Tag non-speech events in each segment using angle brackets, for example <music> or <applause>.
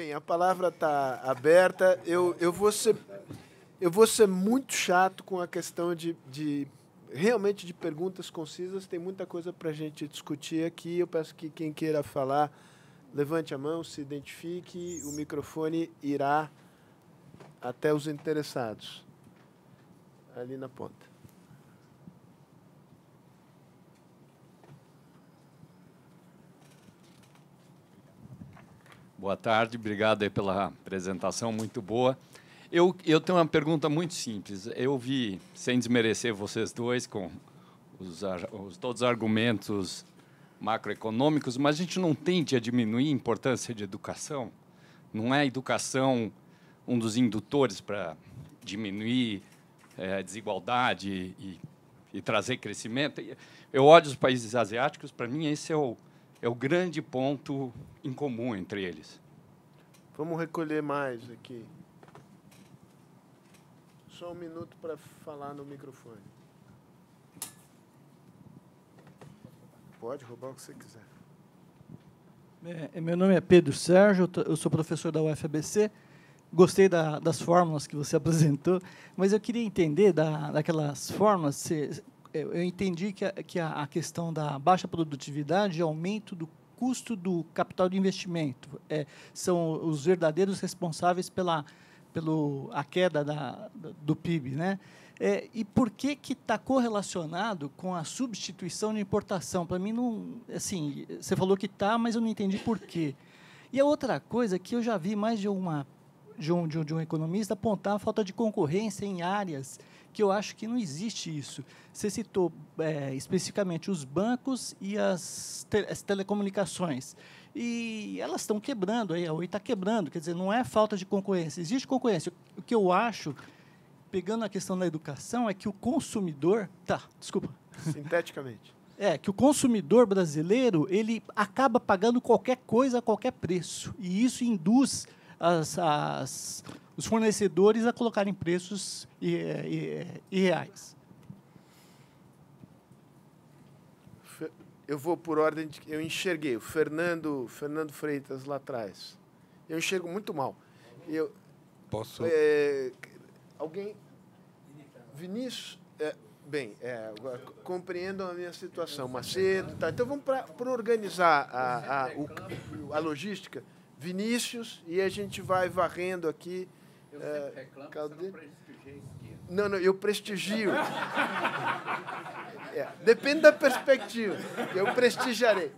Bem, a palavra está aberta. Eu, eu, vou ser, eu vou ser muito chato com a questão de, de realmente de perguntas concisas. Tem muita coisa para a gente discutir aqui. Eu peço que quem queira falar levante a mão, se identifique. O microfone irá até os interessados ali na ponta. Boa tarde, obrigado aí pela apresentação muito boa. Eu, eu tenho uma pergunta muito simples. Eu vi, sem desmerecer vocês dois, com os, os, todos os argumentos macroeconômicos, mas a gente não tende a diminuir a importância de educação. Não é a educação um dos indutores para diminuir é, a desigualdade e, e, trazer crescimento? Eu olho os países asiáticos, para mim, esse é o é o grande ponto em comum entre eles. Vamos recolher mais aqui. Só um minuto para falar no microfone. Pode roubar o que você quiser. É, é, meu nome é Pedro Sérgio, eu sou professor da UFABC. Gostei da, das fórmulas que você <laughs> apresentou, mas eu queria entender da, daquelas fórmulas. Se, eu entendi que, a, que a, questão da baixa produtividade e aumento do custo do capital de investimento é, são os verdadeiros responsáveis pela pelo a queda da, do PIB, né? É, e por que que está correlacionado com a substituição de importação? Para mim não, assim, você falou que está, mas eu não entendi por quê. E a outra coisa que eu já vi mais de uma de um, de um, de um economista apontar a falta de concorrência em áreas que eu acho que não existe isso. Você citou é, especificamente os bancos e as, te as telecomunicações. E elas estão quebrando, aí a Oi está quebrando, quer dizer, não é falta de concorrência, existe concorrência. O que eu acho, pegando a questão da educação, é que o consumidor. Tá, desculpa. Sinteticamente. <laughs> É, que o consumidor brasileiro ele acaba pagando qualquer coisa a qualquer preço. E isso induz as, as, os fornecedores a colocarem preços irreais. Eu vou por ordem de, eu enxerguei o Fernando Fernando Freitas lá atrás. Eu enxergo muito mal. Eu posso é, alguém Vinícius é, bem é, compreendam a minha situação. Macedo, tá. Então vamos para organizar a, a, a, a logística. Vinícius, e a gente vai varrendo aqui. Eu é, reclamo, cadê? não Não, não, eu prestigio. é, depende da perspectiva. Eu prestigiarei.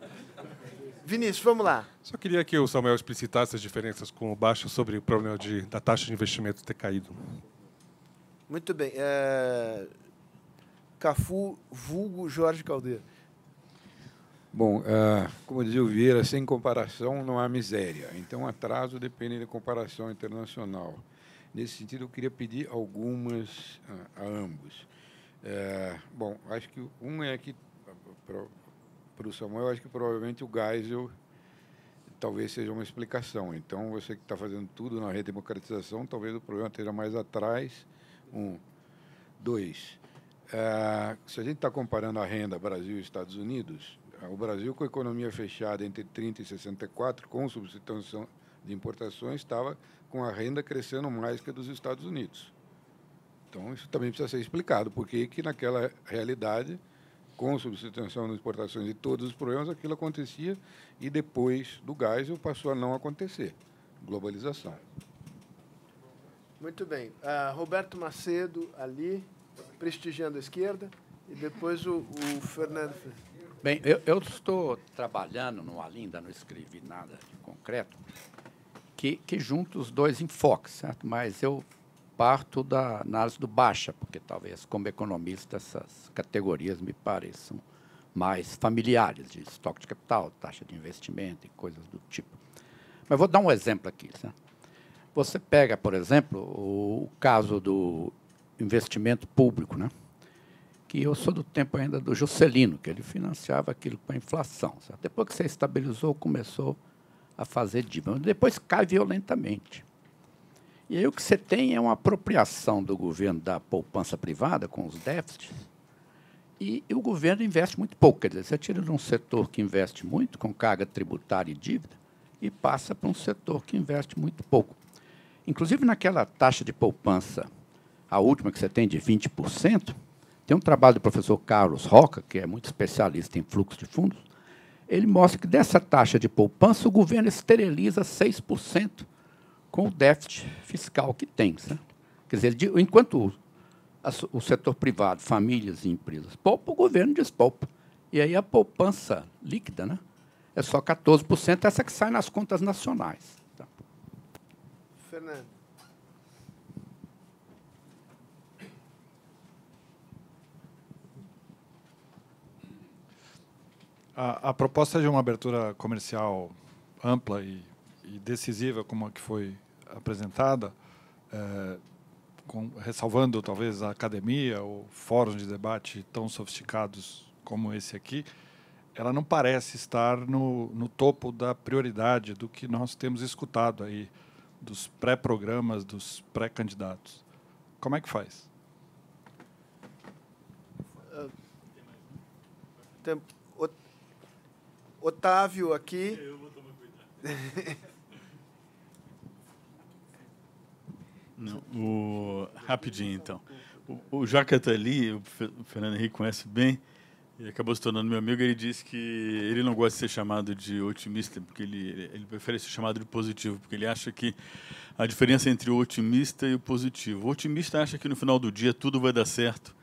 Vinícius, vamos lá. Só queria que o Samuel explicitasse as diferenças com o baixo sobre o problema de, da taxa de investimento ter caído. Muito bem. É... Cafu, vulgo Jorge Caldeira. Bom, ah, como dizia o Vieira, sem comparação não há miséria. Então, atraso depende da comparação internacional. Nesse sentido, eu queria pedir algumas ah, a ambos. Eh, bom, acho que um é que, para o Samuel, acho que provavelmente o Geisel talvez seja uma explicação. Então, você que está fazendo tudo na redemocratização, talvez o problema esteja mais atrás. Um. Dois, eh, se a gente está comparando a renda Brasil e Estados Unidos, ah, o Brasil, com a economia fechada entre 30 e 64, com substituição de importações, estava com a renda crescendo mais que a dos Estados Unidos. Então, isso também precisa ser explicado, porque que naquela realidade, com substituição de importações e todos os problemas, aquilo acontecia e depois do gás passou a não acontecer. Globalização. Muito bem. Uh, Roberto Macedo ali, prestigiando a esquerda, e depois o, o Fernando. Bem, eu, eu, estou trabalhando no Alinda, não escrevi nada de concreto, que, que junta os dois enfoques, certo? Mas eu parto da análise do Baixa, porque talvez, como economista, essas categorias me pareçam mais familiares, de estoque de capital, taxa de investimento e coisas do tipo. Mas vou dar um exemplo aqui. Certo? Você pega, por exemplo, o caso do investimento público, né? que eu sou do tempo ainda do Juscelino, que ele financiava aquilo com a inflação. Certo? Depois que se estabilizou, começou a fazer dívida. Depois cai violentamente. E aí o que você tem é uma apropriação do governo da poupança privada com os déficits, e o governo investe muito pouco. Quer dizer, você tira de um setor que investe muito, com carga tributária e dívida, e passa para um setor que investe muito pouco. Inclusive, naquela taxa de poupança, a última que você tem de 20%, tem um trabalho do professor Carlos Roca, que é muito especialista em fluxo de fundos, ele mostra que dessa taxa de poupança o governo esteriliza 6% com o déficit fiscal que tem. certo? Quer dizer, enquanto o setor privado, famílias e empresas poupa, o governo despoupa. E aí a poupança líquida né, é só 14%, essa que sai nas contas nacionais. Tá? Fernando. A, a, proposta de uma abertura comercial ampla e, e decisiva, como a que foi apresentada, é, com, ressalvando talvez a academia ou fóruns de debate tão sofisticados como esse aqui, ela não parece estar no, no topo da prioridade do que nós temos escutado aí dos pré-programas dos pré-candidatos. Como é que faz? Uh, tempo. Otávio aqui. Eu vou tomar cuidado. Não, o, rapidinho, então. O, o Jaca tá ali, o Fernando Henrique conhece bem, e acabou se tornando meu amigo. Ele disse que ele não gosta de ser chamado de otimista, porque ele, ele prefere ser chamado de positivo, porque ele acha que a diferença entre o otimista e o positivo. O otimista acha que no final do dia tudo vai dar certo,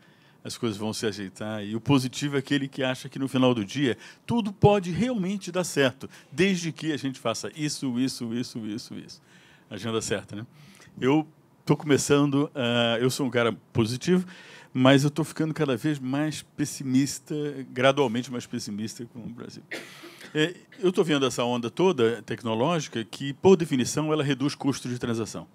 as coisas vão se ajeitar. E o positivo é aquele que acha que no final do dia tudo pode realmente dar certo, desde que a gente faça isso, isso, isso, isso, isso. Agenda certa, né? Eu estou começando, uh, eu sou um cara positivo, mas eu estou ficando cada vez mais pessimista, gradualmente mais pessimista com o Brasil. É, eu estou vendo essa onda toda tecnológica que, por definição, ela reduz custo de transação.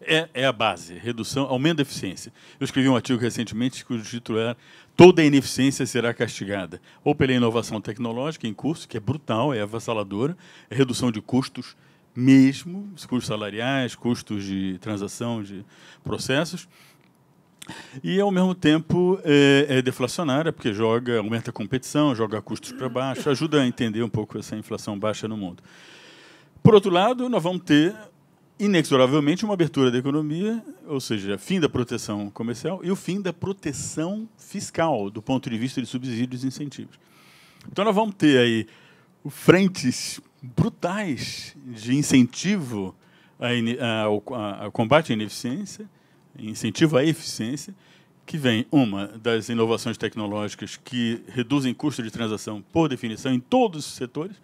É, é a base, redução, aumento da eficiência. Eu escrevi um artigo recentemente cujo título era Toda ineficiência será castigada, ou pela inovação tecnológica em curso, que é brutal, é avassaladora, é redução de custos mesmo, custos salariais, custos de transação, de processos, e, ao mesmo tempo, é, é deflacionária, porque joga, aumenta a competição, joga custos para baixo, ajuda a entender um pouco essa inflação baixa no mundo. Por outro lado, nós vamos ter inexoravelmente, uma abertura da economia, ou seja, fim da proteção comercial e o fim da proteção fiscal, do ponto de vista de subsídios e incentivos. Então, nós vamos ter aí frentes brutais de incentivo ao combate à ineficiência, incentivo à eficiência, que vem, uma, das inovações tecnológicas que reduzem custo de transação, por definição, em todos os setores,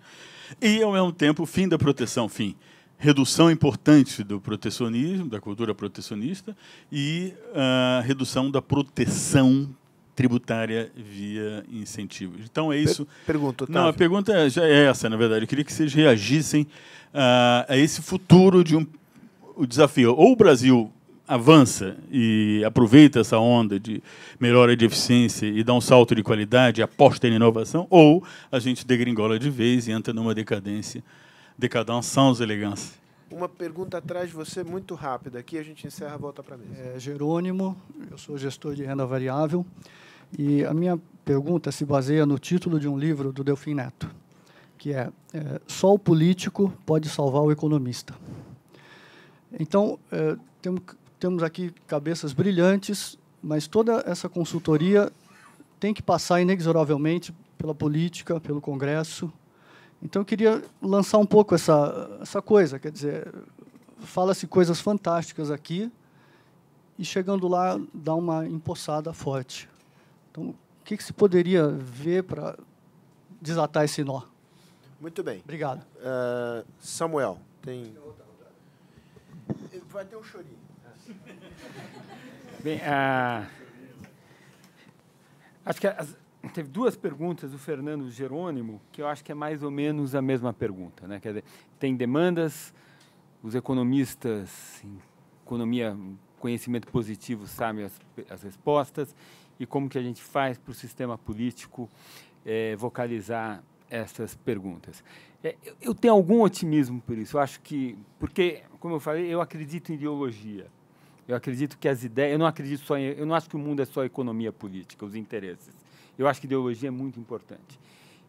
e, ao mesmo tempo, fim da proteção, fim redução importante do protecionismo, da cultura protecionista, e a ah, redução da proteção tributária via incentivos. Então é isso. Pergunta, Otávio. Não, a pergunta é, já é essa, na verdade. Eu queria que vocês reagissem a, ah, a esse futuro de um o desafio. Ou o Brasil avança e aproveita essa onda de melhora de eficiência e dá um salto de qualidade, aposta em inovação, ou a gente degringola de vez e entra numa decadência de cada um são os elegantes. Uma pergunta atrás de você, muito rápida. Aqui a gente encerra, volta para mim. É, Jerônimo, eu sou gestor de renda variável. E a minha pergunta se baseia no título de um livro do Delfim Neto, que é, é Só o político pode salvar o economista. Então, é, temos, temos aqui cabeças brilhantes, mas toda essa consultoria tem que passar inexoravelmente pela política, pelo Congresso, então eu queria lançar um pouco essa, essa coisa, quer dizer, fala-se coisas fantásticas aqui e chegando lá dá uma empossada forte. Então, o que, que se poderia ver para desatar esse nó? Muito bem. Obrigado. Uh, Samuel, tem. Vai ter um chorinho. Bem, uh... acho que as, teve duas perguntas do Fernando Jerônimo, que eu acho que é mais ou menos a mesma pergunta. Né? Quer dizer, tem demandas, os economistas, economia, conhecimento positivo, sabem as, as respostas, e como que a gente faz para o sistema político é, vocalizar essas perguntas. É, eu, eu tenho algum otimismo por isso. Eu acho que, porque, como eu falei, eu acredito em ideologia. Eu acredito que as ideias, eu não acredito só em, eu não acho que o mundo é só economia política, os interesses. Eu acho que ideologia é muito importante.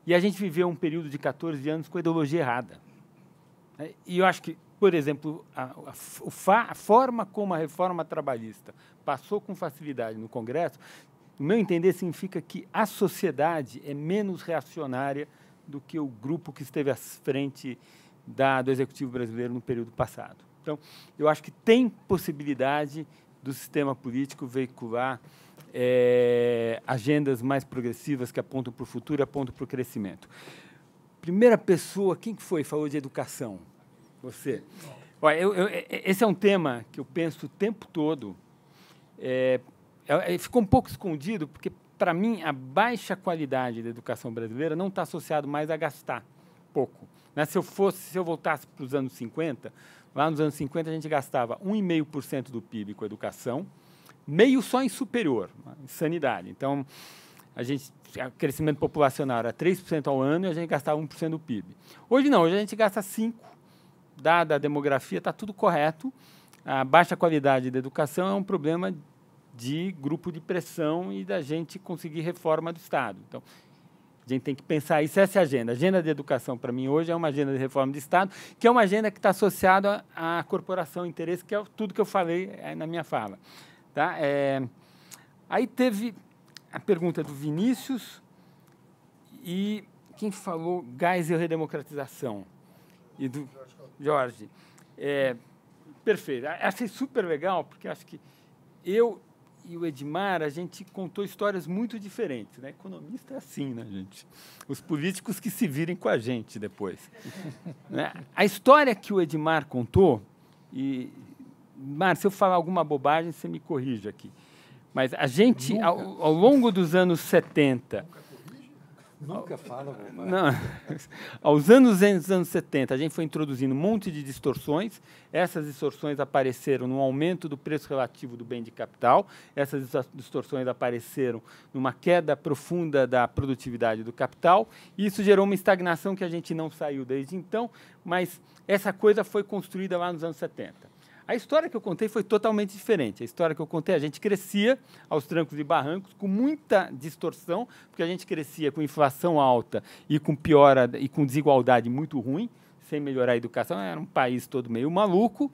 E a gente viveu um período de 14 anos com a ideologia errada. Né? E eu acho que, por exemplo, a, a, a forma como a reforma trabalhista passou com facilidade no Congresso, no meu entender, significa que a sociedade é menos reacionária do que o grupo que esteve à frente da, do Executivo brasileiro no período passado. Então, eu acho que tem possibilidade do sistema político veicular é, agendas mais progressivas que apontam para o futuro, apontam para o crescimento. Primeira pessoa, quem que foi falou de educação? Você. Olha, eu, eu, é, é, esse é um tema que eu penso o tempo todo. É, é ficou um pouco escondido, porque, para mim, a baixa qualidade da educação brasileira não está associada mais a gastar pouco. Né? Se eu fosse, se eu voltasse para os anos 50, lá nos anos 50 a gente gastava 1,5% do PIB com educação, meio só em superior, em sanidade. Então, a gente, o crescimento populacional era 3% ao ano e a gente gastava 1% do PIB. Hoje não, hoje a gente gasta 5%, dada a demografia, está tudo correto. A baixa qualidade da educação é um problema de grupo de pressão e da gente conseguir reforma do Estado. Então, a gente tem que pensar isso, essa é a agenda. A agenda de educação, para mim, hoje é uma agenda de reforma de Estado, que é uma agenda que está associada à corporação interesse, que é tudo que eu falei é, na minha fala. Tá? É, aí teve a pergunta do Vinícius e quem falou gás e redemocratização? E do Jorge. É, perfeito. Achei super legal, porque acho que eu e o Edmar, a gente contou histórias muito diferentes. Né? Economista é assim, né, gente? Os políticos que se virem com a gente depois. <laughs> Né? a história que o Edmar contou, e Mar, se eu falar alguma bobagem, você me corrige aqui. Mas a gente, ao, ao, longo dos anos 70. Nunca, nunca fala bobagem. <laughs> Não, aos anos, anos 70, a gente foi introduzindo um monte de distorções. Essas distorções apareceram no aumento do preço relativo do bem de capital. Essas distorções apareceram numa queda profunda da produtividade do capital. E isso gerou uma estagnação que a gente não saiu desde então, mas essa coisa foi construída lá nos anos 70. A história que eu contei foi totalmente diferente. A história que eu contei, a gente crescia aos trancos e barrancos com muita distorção, porque a gente crescia com inflação alta e com piora e com desigualdade muito ruim, sem melhorar a educação, era um país todo meio maluco.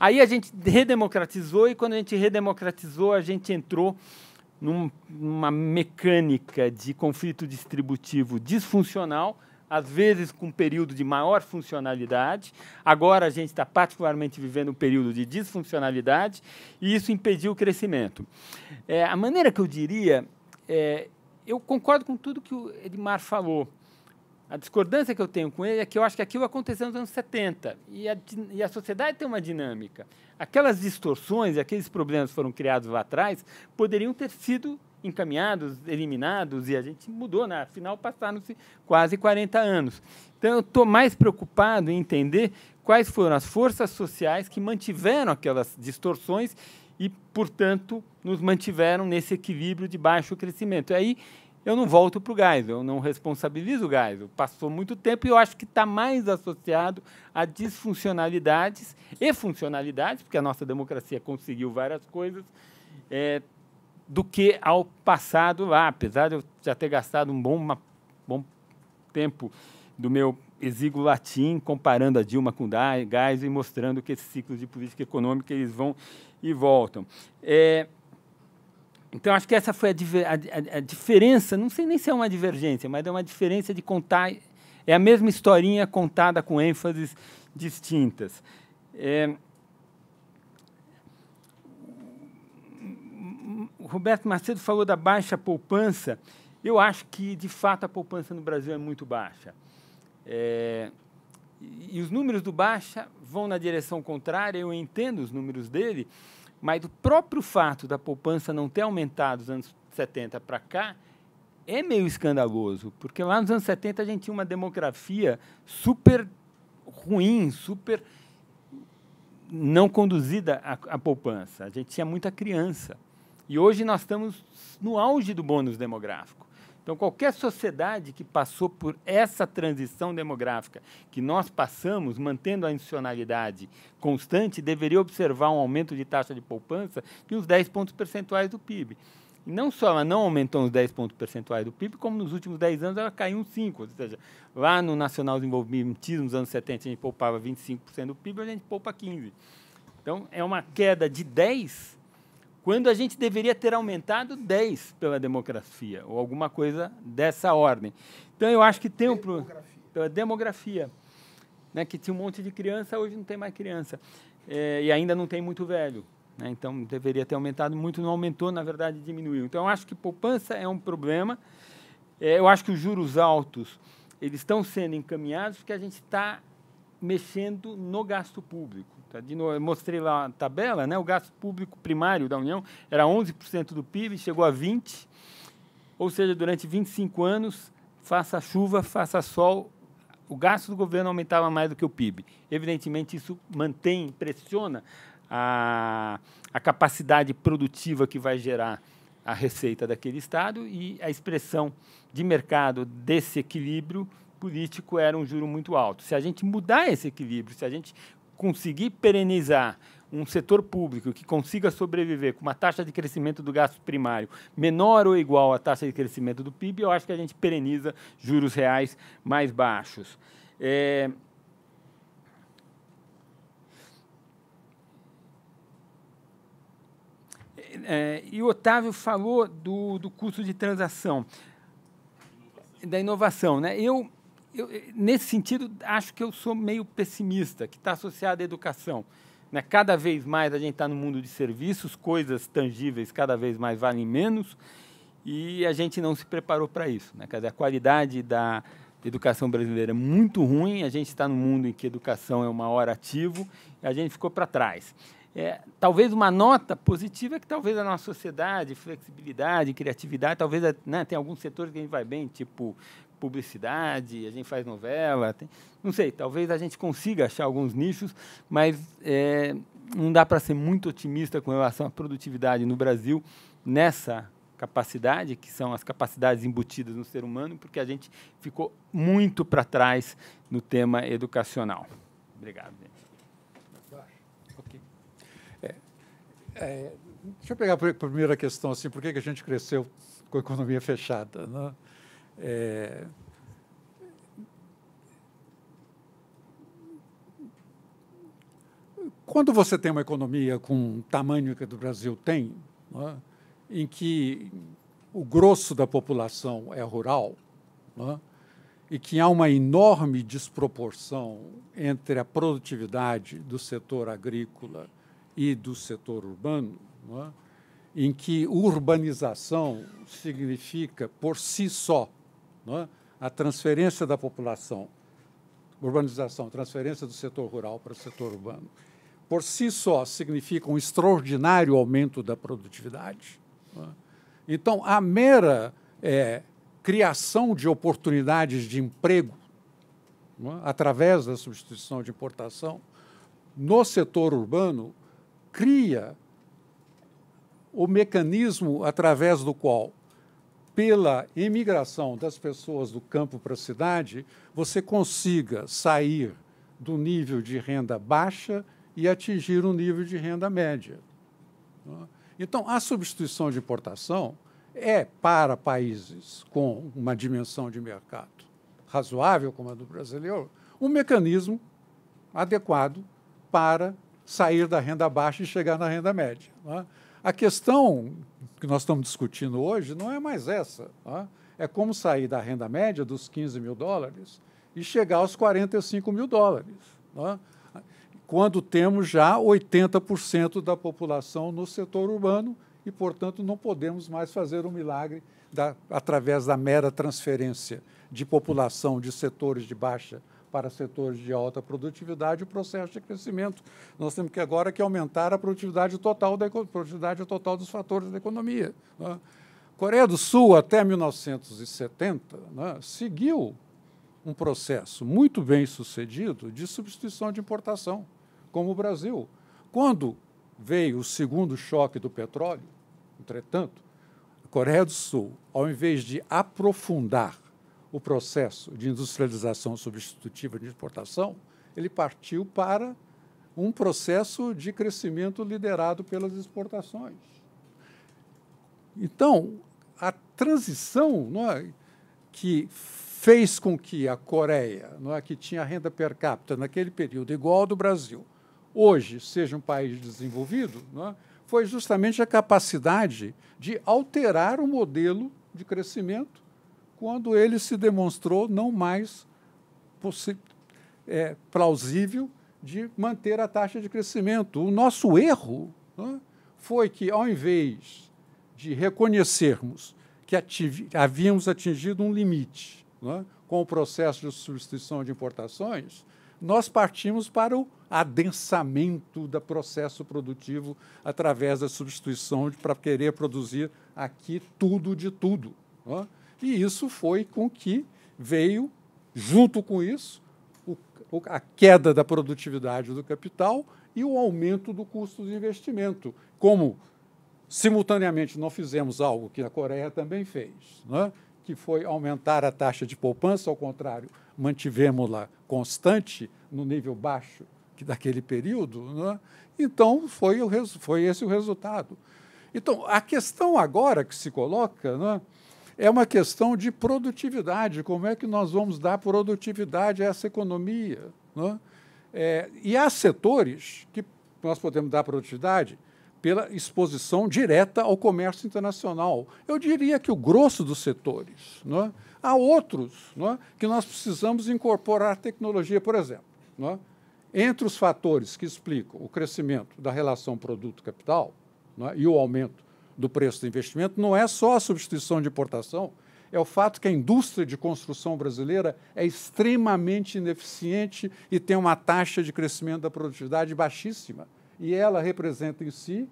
Aí a gente redemocratizou e quando a gente redemocratizou, a gente entrou numa mecânica de conflito distributivo disfuncional às vezes com um período de maior funcionalidade. Agora a gente está particularmente vivendo um período de disfuncionalidade e isso impediu o crescimento. É, a maneira que eu diria, é, eu concordo com tudo que o Edmar falou. A discordância que eu tenho com ele é que eu acho que aquilo aconteceu nos anos 70 e a, e a sociedade tem uma dinâmica. Aquelas distorções, aqueles problemas que foram criados lá atrás, poderiam ter sido encaminhados, eliminados, e a gente mudou, né? afinal passaram-se quase 40 anos. Então eu estou mais preocupado em entender quais foram as forças sociais que mantiveram aquelas distorções e, portanto, nos mantiveram nesse equilíbrio de baixo crescimento. E aí eu não volto para o gás, eu não responsabilizo o gás. Passou muito tempo e eu acho que está mais associado a disfuncionalidades e funcionalidades, porque a nossa democracia conseguiu várias coisas. É, do que ao passado lá, apesar de eu já ter gastado um bom, uma, bom tempo do meu exíguo latim comparando a Dilma com Geisel e mostrando que esses ciclos de política econômica eles vão e voltam. É, então, acho que essa foi a, a, a, diferença, não sei nem se é uma divergência, mas é uma diferença de contar, é a mesma historinha contada com ênfases distintas. É, Roberto Macedo falou da baixa poupança. Eu acho que, de fato, a poupança no Brasil é muito baixa. É, e os números do Baixa vão na direção contrária, eu entendo os números dele, mas o próprio fato da poupança não ter aumentado dos anos 70 para cá é meio escandaloso, porque lá nos anos 70 a gente tinha uma demografia super ruim, super não conduzida à, à poupança. A gente tinha muita criança. E hoje nós estamos no auge do bônus demográfico. Então, qualquer sociedade que passou por essa transição demográfica que nós passamos, mantendo a institucionalidade constante, deveria observar um aumento de taxa de poupança de uns 10 pontos percentuais do PIB. E não só ela não aumentou uns 10 pontos percentuais do PIB, como nos últimos 10 anos ela caiu uns 5. Ou seja, lá no nacional desenvolvimentismo, nos anos 70, a gente poupava 25% do PIB, a gente poupa 15%. Então, é uma queda de 10% quando a gente deveria ter aumentado 10 pela demografia, ou alguma coisa dessa ordem. Então, eu acho que tem um pela demografia, né, que tinha um monte de criança, hoje não tem mais criança, é, e ainda não tem muito velho. Né, então, deveria ter aumentado muito, não aumentou, na verdade, diminuiu. Então, eu acho que poupança é um problema. É, eu acho que os juros altos eles estão sendo encaminhados porque a gente está mexendo no gasto público. Tá, de novo, eu mostrei lá a tabela, né? o gasto público primário da União era 11% do PIB, chegou a 20%, ou seja, durante 25 anos, faça chuva, faça sol, o gasto do governo aumentava mais do que o PIB. Evidentemente, isso mantém, pressiona a, a capacidade produtiva que vai gerar a receita daquele Estado e a expressão de mercado desse equilíbrio político era um juro muito alto. Se a gente mudar esse equilíbrio, se a gente conseguir perenizar um setor público que consiga sobreviver com uma taxa de crescimento do gasto primário menor ou igual à taxa de crescimento do PIB, eu acho que a gente pereniza juros reais mais baixos. É... É, e o Otávio falou do, do custo de transação, da inovação. Né? Eu, eu, eh, nesse sentido, acho que eu sou meio pessimista, que está associado à educação. Né? Cada vez mais a gente está no mundo de serviços, coisas tangíveis cada vez mais valem menos e a gente não se preparou para isso. Né? Quer dizer, a qualidade da educação brasileira é muito ruim, a gente está num mundo em que educação é uma hora ativo e a gente ficou para trás. É, talvez uma nota positiva é que talvez a nossa sociedade, flexibilidade, criatividade, talvez né, tem alguns setores que a gente vai bem, tipo publicidade, a gente faz novela, tem, não sei, talvez a gente consiga achar alguns nichos, mas é, não dá para ser muito otimista com relação à produtividade no Brasil nessa capacidade, que são as capacidades embutidas no ser humano, porque a gente ficou muito para trás no tema educacional. Obrigado. Okay. É, é, deixa eu pegar a primeira questão, assim, por que a gente cresceu com a economia fechada? Né? é, quando você tem uma economia com o tamanho que o Brasil tem, é? em que o grosso da população é rural, é? e que há uma enorme desproporção entre a produtividade do setor agrícola e do setor urbano, é? em que urbanização significa, por si só, é? a transferência da população, urbanização, transferência do setor rural para o setor urbano, por si só significa um extraordinário aumento da produtividade. É? Então, a mera é, criação de oportunidades de emprego é? através da substituição de importação no setor urbano cria o mecanismo através do qual pela imigração das pessoas do campo para a cidade, você consiga sair do nível de renda baixa e atingir um nível de renda média. Então, a substituição de importação é para países com uma dimensão de mercado razoável, como a do brasileiro, um mecanismo adequado para sair da renda baixa e chegar na renda média. É? A questão que nós estamos discutindo hoje não é mais essa. Tá? É como sair da renda média dos 15 mil dólares e chegar aos 45 mil dólares, tá? quando temos já 80% da população no setor urbano e, portanto, não podemos mais fazer o um milagre da, através da mera transferência de população de setores de baixa para setores de alta produtividade o processo de crescimento. Nós temos que agora que aumentar a produtividade total, da, produtividade total dos fatores da economia. Né? Coreia do Sul, até 1970, né, seguiu um processo muito bem sucedido de substituição de importação, como o Brasil. Quando veio o segundo choque do petróleo, entretanto, a Coreia do Sul, ao invés de aprofundar o processo de industrialização substitutiva de exportação, ele partiu para um processo de crescimento liderado pelas exportações. Então, a transição é, que fez com que a Coreia, é, que tinha renda per capita naquele período igual ao do Brasil, hoje seja um país desenvolvido, é, foi justamente a capacidade de alterar o modelo de crescimento quando ele se demonstrou não mais é, plausível de manter a taxa de crescimento. O nosso erro né, foi que, ao invés de reconhecermos que havíamos atingido um limite né, com o processo de substituição de importações, nós partimos para o adensamento do processo produtivo através da substituição para querer produzir aqui tudo de tudo. Né. E isso foi com que veio, junto com isso, o, a queda da produtividade do capital e o aumento do custo de investimento. Como, simultaneamente, não fizemos algo que a Coreia também fez, né? que foi aumentar a taxa de poupança, ao contrário, mantivemos-la constante no nível baixo daquele período, né? então foi, o, foi esse o resultado. Então, a questão agora que se coloca né, é uma questão de produtividade. Como é que nós vamos dar produtividade a essa economia? Né? É, e há setores que nós podemos dar produtividade pela exposição direta ao comércio internacional. Eu diria que o grosso dos setores. Né? Há outros né, que nós precisamos incorporar tecnologia, por exemplo. Né? Entre os fatores que explicam o crescimento da relação produto-capital né, e o aumento do preço do investimento não é só a substituição de importação, é o fato que a indústria de construção brasileira é extremamente ineficiente e tem uma taxa de crescimento da produtividade baixíssima. E ela representa em si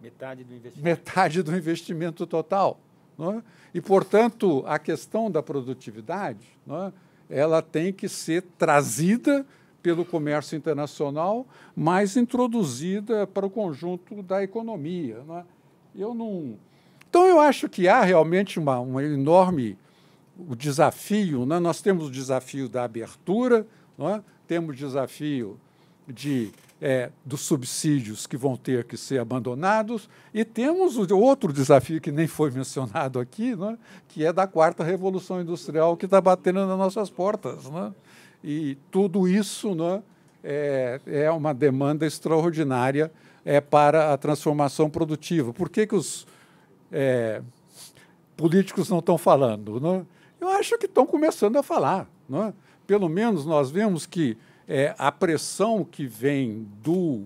metade do investimento, metade do investimento total. É? E, portanto, a questão da produtividade é? ela tem que ser trazida pelo comércio internacional, mas introduzida para o conjunto da economia. Não é? Eu não. Então eu acho que há realmente uma, uma enorme o desafio, né? nós temos o desafio da abertura, é? temos o desafio de, é, dos subsídios que vão ter que ser abandonados, e temos o outro desafio que nem foi mencionado aqui, é? que é da quarta revolução industrial que está batendo nas nossas portas. É? E tudo isso é? É, é, uma demanda extraordinária é, para a transformação produtiva. Por que, que os é, políticos não estão falando? Não? Né? Eu acho que estão começando a falar. Não? Né? Pelo menos nós vemos que é, a pressão que vem do,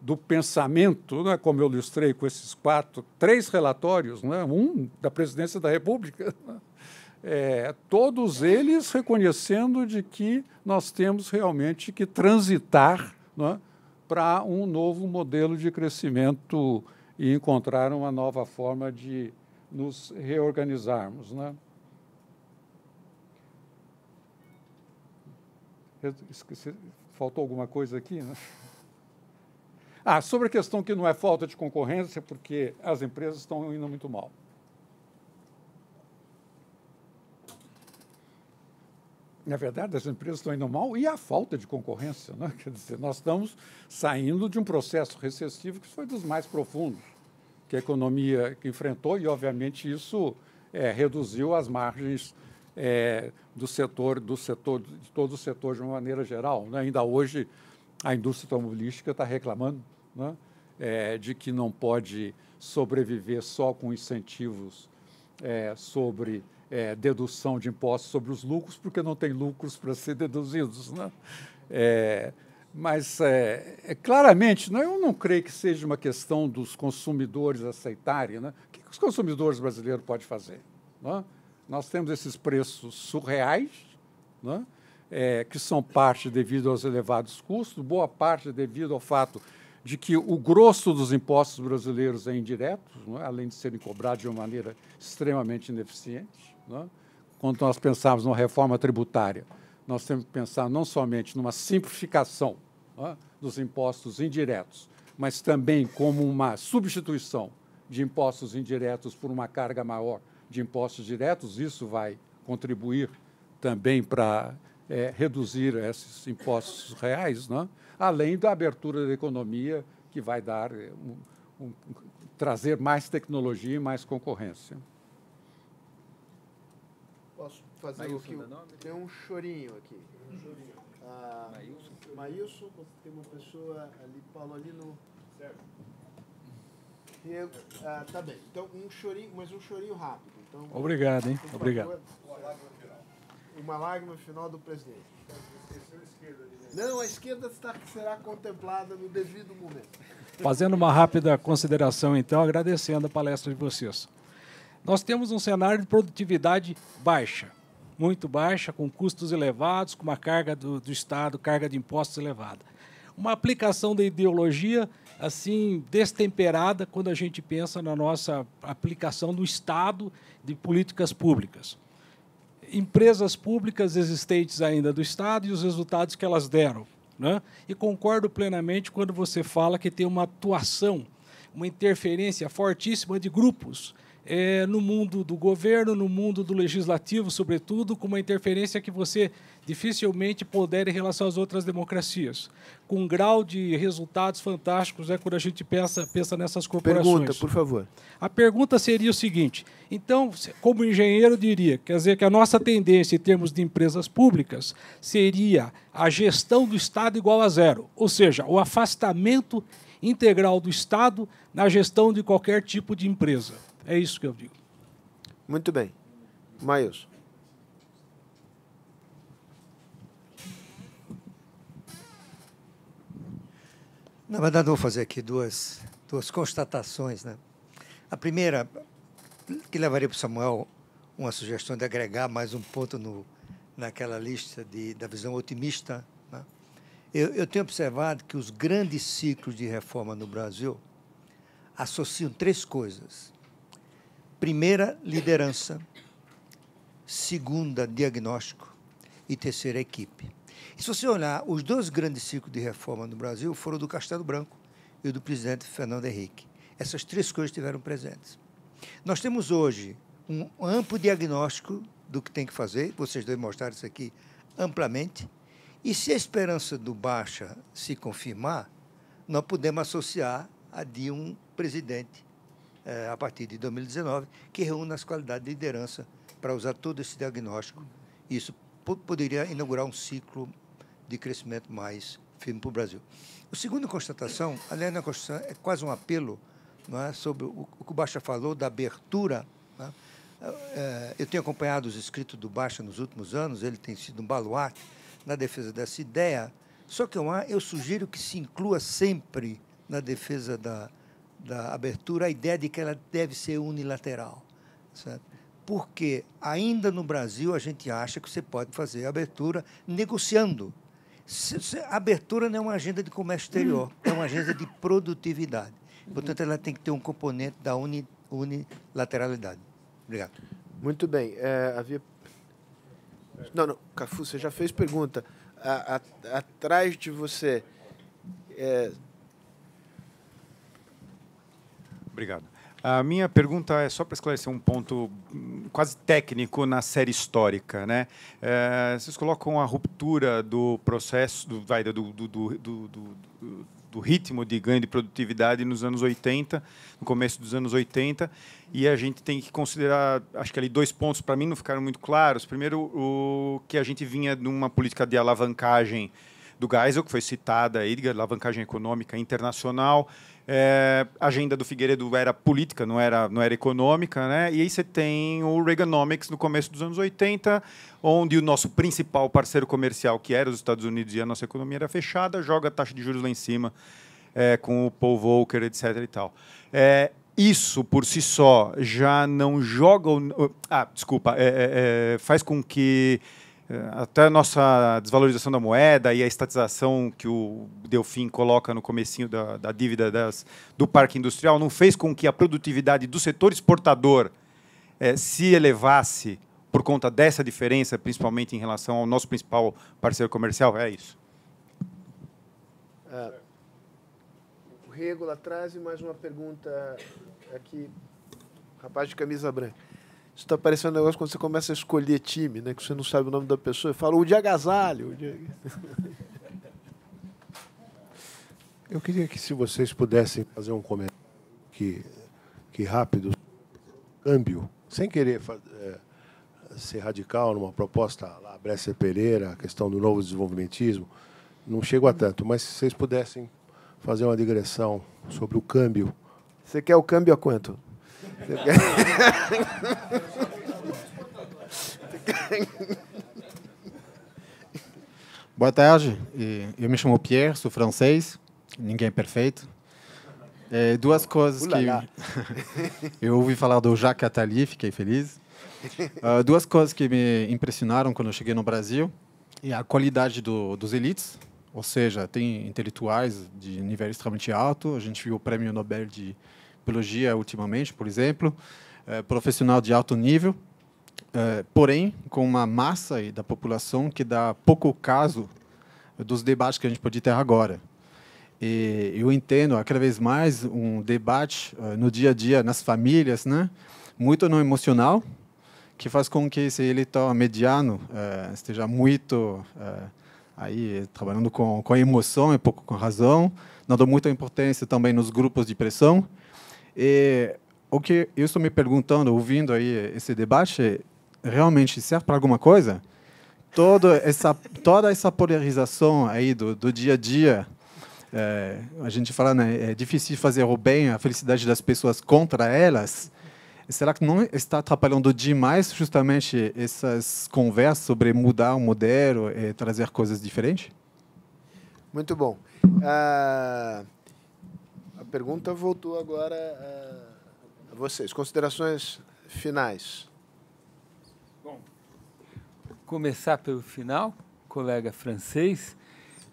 do pensamento, né? como eu ilustrei com esses quatro, três relatórios, um da presidência da República, <laughs> é, todos eles reconhecendo de que nós temos realmente que transitar para um novo modelo de crescimento e encontrar uma nova forma de nos reorganizarmos. Né? Esqueci, faltou alguma coisa aqui? Né? Ah, sobre a questão que não é falta de concorrência, porque as empresas estão indo muito mal. na verdade, as empresas estão indo mal e a falta de concorrência. Né? Quer dizer, nós estamos saindo de um processo recessivo que foi dos mais profundos que a economia enfrentou e, obviamente, isso é, reduziu as margens é, do setor, do setor, de todo o setor de uma maneira geral. Né? Ainda hoje, a indústria automobilística está reclamando né? é, de que não pode sobreviver só com incentivos é, sobre é, dedução de impostos sobre os lucros, porque não tem lucros para ser deduzidos. Né? É, mas é, é claramente, não, né, eu não creio que seja uma questão dos consumidores aceitarem. Né? O que, os consumidores brasileiros podem fazer? Né? Nós temos esses preços surreais, né? É, que são parte devido aos elevados custos, boa parte devido ao fato de que o grosso dos impostos brasileiros é indireto, né? além de serem cobrados de uma maneira extremamente ineficiente. Né? Quando nós pensamos numa reforma tributária, nós temos que pensar não somente numa simplificação né, dos impostos indiretos, mas também como uma substituição de impostos indiretos por uma carga maior de impostos diretos. Isso vai contribuir também para é, reduzir esses impostos reais, né? além da abertura da economia, que vai dar é, um, um, trazer mais tecnologia e mais concorrência fazer Maílson, o que. Tem um chorinho aqui. Um chorinho. Ah, Maílson. Maílson, tem uma pessoa ali, Paulo, ali no. Certo. E eu, ah, tá bem. Então, um chorinho, mas um chorinho rápido. Então, Obrigado, hein? Obrigado. Uma lágrima final do presidente. Né? Não, a esquerda está, será contemplada no devido momento. Fazendo uma rápida consideração, então, agradecendo a palestra de vocês. Nós temos um cenário de produtividade baixa muito baixa, com custos elevados, com uma carga do, do Estado, carga de impostos elevada. Uma aplicação da ideologia assim destemperada quando a gente pensa na nossa aplicação do Estado de políticas públicas. Empresas públicas existentes ainda do Estado e os resultados que elas deram. Né? E concordo plenamente quando você fala que tem uma atuação, uma interferência fortíssima de grupos é, no mundo do governo, no mundo do legislativo, sobretudo, com uma interferência que você dificilmente puder em relação às outras democracias, com um grau de resultados fantásticos é quando a gente pensa, pensa nessas corporações. Pergunta, por favor. A pergunta seria o seguinte: então, como engenheiro, diria, quer dizer que a nossa tendência em termos de empresas públicas seria a gestão do Estado igual a zero, ou seja, o afastamento integral do Estado na gestão de qualquer tipo de empresa. É isso que eu digo. Muito bem. Maios. Na verdade, vou fazer aqui duas, duas constatações. Né? A primeira, que levaria para o Samuel uma sugestão de agregar mais um ponto no, naquela lista de, da visão otimista. Né? Eu, eu tenho observado que os grandes ciclos de reforma no Brasil associam três coisas: Primeira, liderança. Segunda, diagnóstico. E terceira, equipe. E se você olhar, os dois grandes ciclos de reforma no Brasil foram do Castelo Branco e do presidente Fernando Henrique. Essas três coisas estiveram presentes. Nós temos hoje um amplo diagnóstico do que tem que fazer, vocês dois mostraram isso aqui amplamente. E se a esperança do Baixa se confirmar, nós podemos associar a de um presidente é, a partir de 2019, que reúna as qualidades de liderança para usar todo esse diagnóstico. Isso poderia inaugurar um ciclo de crescimento mais firme para o Brasil. A segunda constatação, aliás, da é constatação, é quase um apelo é, sobre o, o, que o Baixa falou da abertura. Né. É? É, eu tenho acompanhado os escritos do Baixa nos últimos anos, ele tem sido um baluarte na defesa dessa ideia, só que eu, eu sugiro que se inclua sempre na defesa da, da abertura a ideia de que ela deve ser unilateral. Certo? Porque ainda no Brasil a gente acha que você pode fazer abertura negociando. Se, se, abertura não é uma agenda de comércio exterior, é uma agenda de produtividade. Portanto, ela tem que ter um componente da uni, unilateralidade. Obrigado. Muito bem. É, havia. Não, não, Cafu, você já fez pergunta. A, a, atrás de você. É, Obrigado. A minha pergunta é só para esclarecer um ponto hum, quase técnico na série histórica. Né? É, vocês colocam a ruptura do processo, do, vai, do, do, do, do ritmo de ganho de produtividade nos anos 80, no começo dos anos 80, e a gente tem que considerar, acho que ali dois pontos para mim não ficaram muito claros. Primeiro, o que a gente vinha de uma política de alavancagem do Geisel, que foi citada aí, de alavancagem econômica internacional, é, a agenda do Figueiredo era política, não era, não era econômica, né? E aí você tem o Reaganomics no começo dos anos 80, onde o nosso principal parceiro comercial, que era os Estados Unidos e a nossa economia era fechada, joga a taxa de juros lá em cima é, com o Paul Volcker, etc. e tal. É, isso por si só já não joga. O... Ah, desculpa. É, é, é, faz com que é, até a nossa desvalorização da moeda e a estatização que o Delfim coloca no comecinho da, da dívida das, do parque industrial não fez com que a produtividade do setor exportador é, se elevasse por conta dessa diferença, principalmente em relação ao nosso principal parceiro comercial? É isso. Ah, o Regula traz mais uma pergunta aqui, rapaz de camisa branca. Isso tá parecendo um negócio quando você começa a escolher time, né? Que você não sabe o nome da pessoa e fala o de agasalho. <laughs> Eu queria que, se vocês pudessem fazer um comentário que, que rápido, câmbio, sem querer é, ser radical numa proposta lá, Bressa Pereira, a questão do novo desenvolvimentismo, não chego a tanto, mas se vocês pudessem fazer uma digressão sobre o câmbio. Você quer o câmbio a quanto? <laughs> Boa tarde, eu me chamo Pierre, sou francês, ninguém é perfeito. É, duas coisas que <laughs> eu ouvi falar do Jacques Attali, fiquei feliz. Uh, duas coisas que me impressionaram quando eu cheguei no Brasil é a qualidade do, dos elites, ou seja, tem intelectuais de nível extremamente alto. A gente viu o Prêmio Nobel de biologia ultimamente, por exemplo, é, profissional de alto nível, é, porém com uma massa da população que dá pouco caso dos debates que a gente pode ter agora. E eu entendo cada vez mais um debate é, no dia a dia nas famílias, né? Muito no emocional, que faz com que esse eleitor mediano é, esteja muito é, aí trabalhando com, com emoção e pouco com razão, não dou muita importância também nos grupos de pressão e o que eu estou me perguntando, ouvindo aí esse debate, realmente serve para alguma coisa? Toda essa, toda essa polarização aí do, do dia a dia, é, a gente fala, né, é difícil fazer o bem, a felicidade das pessoas contra elas. Será que não está atrapalhando demais justamente essas conversas sobre mudar o modelo e é, trazer coisas diferentes? Muito bom. Uh, pergunta voltou agora a vocês. Considerações finais. Bom, começar pelo final, colega francês.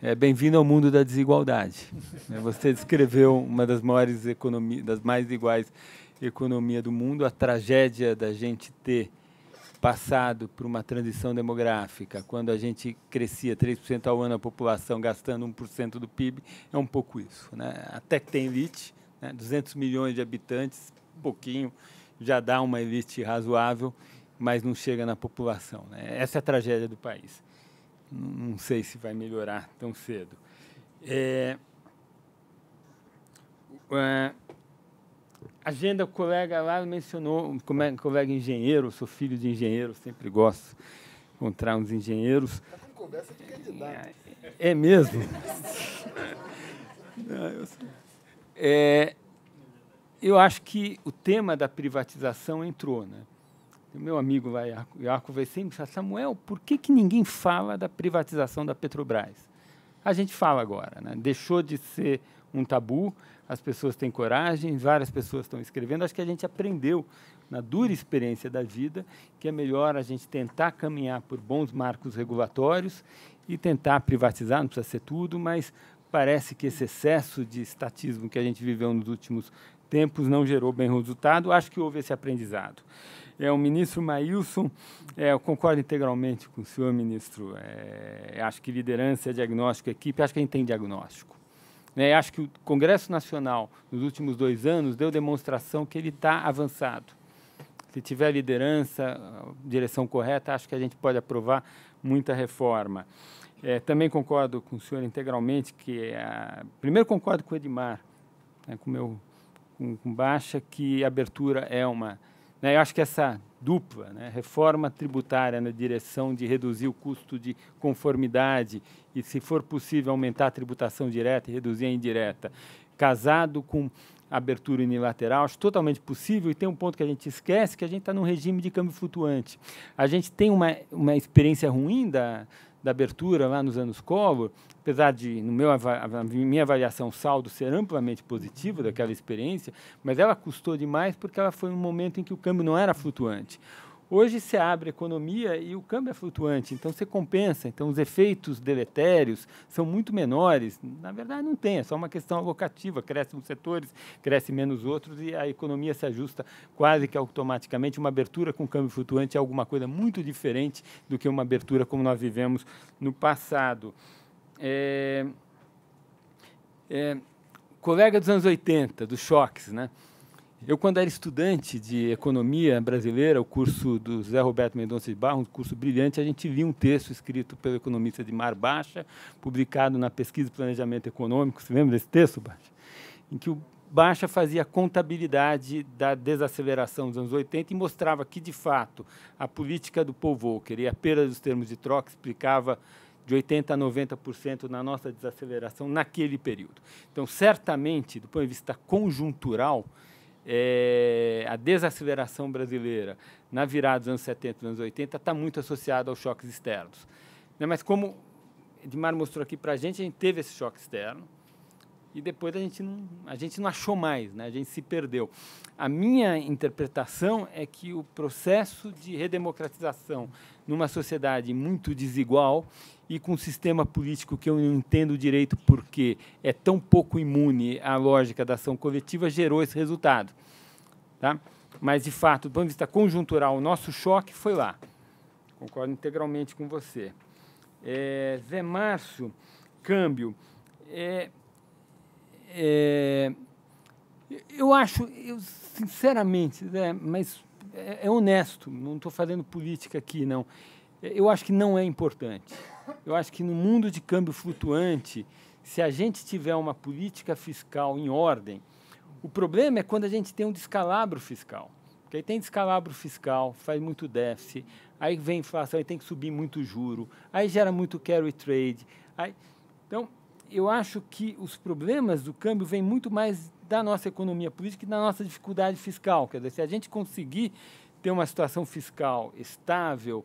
É, Bem-vindo ao mundo da desigualdade. É, você descreveu uma das maiores economias, das mais iguais economias do mundo, a tragédia da gente ter passado por uma transição demográfica, quando a gente crescia 3% ao ano a população gastando 1% do PIB, é um pouco isso. Né? Até que tem elite, né? 200 milhões de habitantes, pouquinho, já dá uma elite razoável, mas não chega na população. Né? Essa é a tragédia do país. Não sei se vai melhorar tão cedo. É, é agenda, o colega lá mencionou, o colega engenheiro, sou filho de engenheiro, sempre gosto de encontrar uns engenheiros. Está com conversa de candidato. É, é mesmo? <laughs> é, eu acho que o tema da privatização entrou. Né? O meu amigo lá, Iaco, vai sempre falar, Samuel, por que, que ninguém fala da privatização da Petrobras? A gente fala agora, né? deixou de ser um tabu, as pessoas têm coragem, várias pessoas estão escrevendo. Acho que a gente aprendeu na dura experiência da vida que é melhor a gente tentar caminhar por bons marcos regulatórios e tentar privatizar, não precisa ser tudo, mas parece que esse excesso de estatismo que a gente viveu nos últimos tempos não gerou bem resultado. Acho que houve esse aprendizado. É, o ministro Maílson, é, eu concordo integralmente com o senhor, ministro. É, acho que liderança, diagnóstico, equipe, acho que a gente tem diagnóstico. Né, acho que o Congresso Nacional, nos últimos dois anos, deu demonstração que ele está avançado. Se tiver liderança, direção correta, acho que a gente pode aprovar muita reforma. É, também concordo com o senhor integralmente que, é, a, primeiro, concordo com o Edmar, né, com, meu, com, com Baixa, que abertura é uma né, eu acho que essa dupla, né, reforma tributária na direção de reduzir o custo de conformidade e, se for possível, aumentar a tributação direta e reduzir a indireta, casado com abertura unilateral, acho totalmente possível. E tem um ponto que a gente esquece, que a gente está num regime de câmbio flutuante. A gente tem uma, uma experiência ruim da da abertura lá nos anos Collor, apesar de, no meu, na minha avaliação, o saldo ser amplamente positivo daquela experiência, mas ela custou demais porque ela foi um momento em que o câmbio não era flutuante. Hoje se abre a economia e o câmbio é flutuante, então você compensa. Então os efeitos deletérios são muito menores. Na verdade, não tem, é só uma questão alocativa. Crescem uns setores, crescem menos outros e a economia se ajusta quase que automaticamente. Uma abertura com câmbio flutuante é alguma coisa muito diferente do que uma abertura como nós vivemos no passado. É, é, colega dos anos 80, dos choques, né? Eu, quando era estudante de economia brasileira, o curso do Zé Roberto Mendonça de Barros, um curso brilhante, a gente lia um texto escrito pelo economista de Mar Baixa, publicado na Pesquisa e Planejamento Econômico. Você lembra desse texto, Baixa? Em que o Baixa fazia contabilidade da desaceleração dos anos 80 e mostrava que, de fato, a política do Paul Volcker e a perda dos termos de troca explicava de 80% a 90% na nossa desaceleração naquele período. Então, certamente, do ponto de vista conjuntural, é, a desaceleração brasileira na virada dos anos 70 e anos 80 está muito associada aos choques externos. Né, mas como Edmar mostrou aqui para a gente, a gente teve esse choque externo, e depois a gente não, a gente não achou mais, né? a gente se perdeu. A minha interpretação é que o processo de redemocratização numa sociedade muito desigual e com um sistema político que eu não entendo direito porque é tão pouco imune à lógica da ação coletiva gerou esse resultado. Tá? Mas, de fato, do ponto de vista conjuntural, o nosso choque foi lá. Concordo integralmente com você. É, Zé Márcio, câmbio. É, é, eu acho, eu, sinceramente, né, mas é, é honesto, não estou fazendo política aqui, não. Eu acho que não é importante. Eu acho que no mundo de câmbio flutuante, se a gente tiver uma política fiscal em ordem, o problema é quando a gente tem um descalabro fiscal. Porque aí tem descalabro fiscal, faz muito déficit, aí vem inflação, aí tem que subir muito juro, aí gera muito carry trade. Aí... Então, eu acho que os problemas do câmbio vêm muito mais da nossa economia política e da nossa dificuldade fiscal. Quer dizer, se a gente conseguir ter uma situação fiscal estável,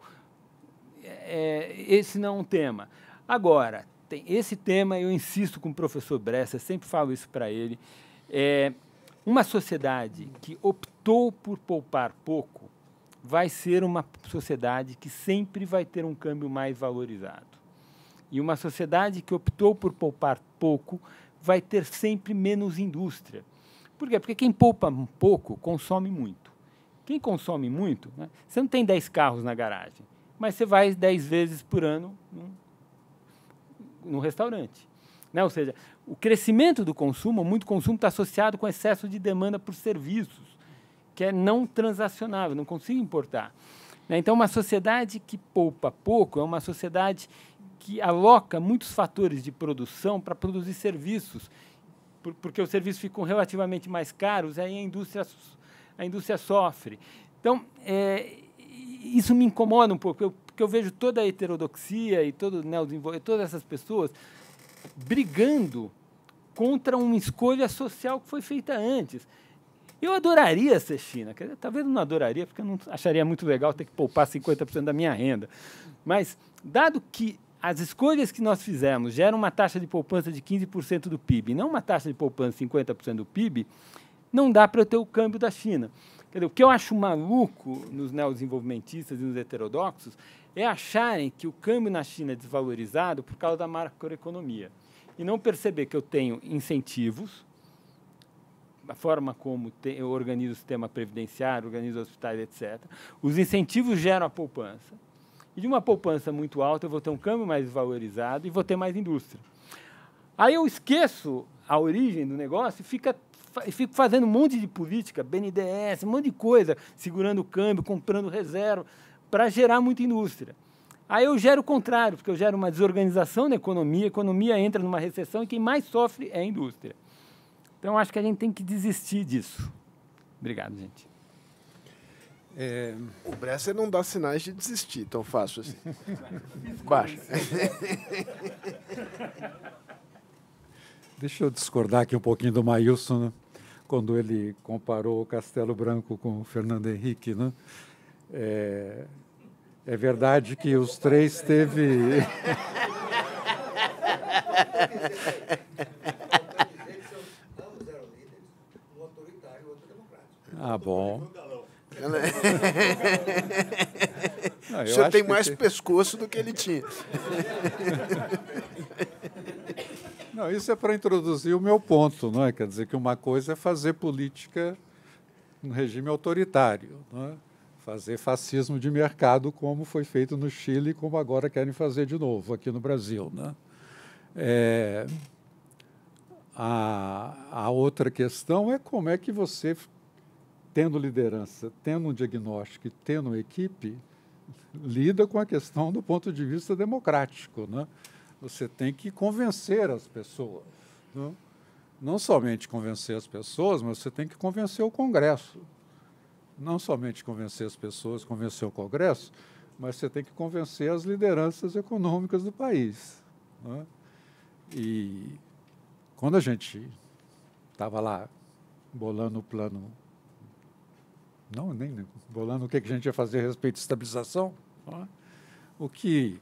é, é esse não é um tema. Agora, tem esse tema, eu insisto com o professor Bressa, sempre falo isso para ele. É, uma sociedade que optou por poupar pouco vai ser uma sociedade que sempre vai ter um câmbio mais valorizado. E uma sociedade que optou por poupar pouco vai ter sempre menos indústria. Por quê? Porque quem poupa pouco consome muito. Quem consome muito, né, você não tem 10 carros na garagem, mas você vai 10 vezes por ano num, num restaurante. Né? Ou seja, o crescimento do consumo, muito consumo, está associado com excesso de demanda por serviços, que é não transacionável, não consigo importar. Né? Então, uma sociedade que poupa pouco é uma sociedade que aloca muitos fatores de produção para produzir serviços, por, porque os serviços ficam relativamente mais caros, aí a indústria, a indústria sofre. Então, é, isso me incomoda um pouco, porque eu vejo toda a heterodoxia e todo né, todas essas pessoas brigando contra uma escolha social que foi feita antes. Eu adoraria ser China. Talvez não adoraria, porque eu não acharia muito legal ter que poupar 50% da minha renda. Mas, dado que as escolhas que nós fizemos geram uma taxa de poupança de 15% do PIB, não uma taxa de poupança de 50% do PIB, não dá para ter o câmbio da China. Dizer, o que eu acho maluco nos neodesenvolvimentistas e nos heterodoxos é acharem que o câmbio na China é desvalorizado por causa da macroeconomia. E não perceber que eu tenho incentivos, a forma como eu organizo o sistema previdenciário, organizo hospitais, etc. Os incentivos geram a poupança e de uma poupança muito alta, eu vou ter um câmbio mais valorizado e vou ter mais indústria. Aí eu esqueço a origem do negócio e fica e fico fazendo um monte de política, BNDES, um monte de coisa, segurando o câmbio, comprando reserva, para gerar muita indústria. Aí eu gero o contrário, porque eu gero uma desorganização na economia, a economia entra numa recessão e quem mais sofre é a indústria. Então acho que a gente tem que desistir disso. Obrigado, gente. É... O Bresser não dá sinais de desistir tão fácil assim. <laughs> Baixa. <laughs> Deixa eu discordar aqui um pouquinho do Maílson, né? quando ele comparou o Castelo Branco com o Fernando Henrique. Né? É... é verdade que os três teve. <laughs> ah, bom. Não, o senhor tem mais que... pescoço do que ele tinha. <laughs> Não, isso é para introduzir o meu ponto, não é? Quer dizer que uma coisa é fazer política no regime autoritário, não é? fazer fascismo de mercado como foi feito no Chile, e como agora querem fazer de novo aqui no Brasil, né? É, a, a outra questão é como é que você tendo liderança, tendo um diagnóstico e tendo uma equipe, lida com a questão do ponto de vista democrático. Né? Você tem que convencer as pessoas. Né? Não somente convencer as pessoas, mas você tem que convencer o Congresso. Não somente convencer as pessoas, convencer o Congresso, mas você tem que convencer as lideranças econômicas do país. Né? E quando a gente estava lá bolando o plano não nem bolando o que a gente ia fazer a respeito de estabilização, é? o que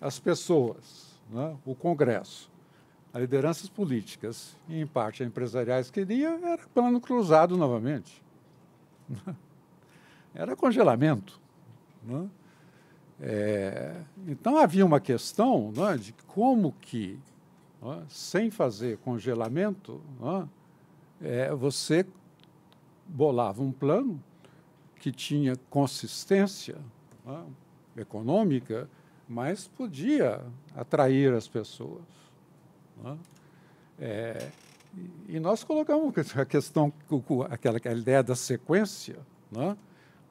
as pessoas, é? o Congresso, as lideranças políticas e, em parte, empresariais queriam era plano cruzado novamente. É? Era congelamento. É? é, então, havia uma questão é? de como que, sem fazer congelamento, você bolava um plano que tinha consistência né, econômica, mas podia atrair as pessoas. Né. É, e nós colocamos a questão, aquela ideia da sequência. Né.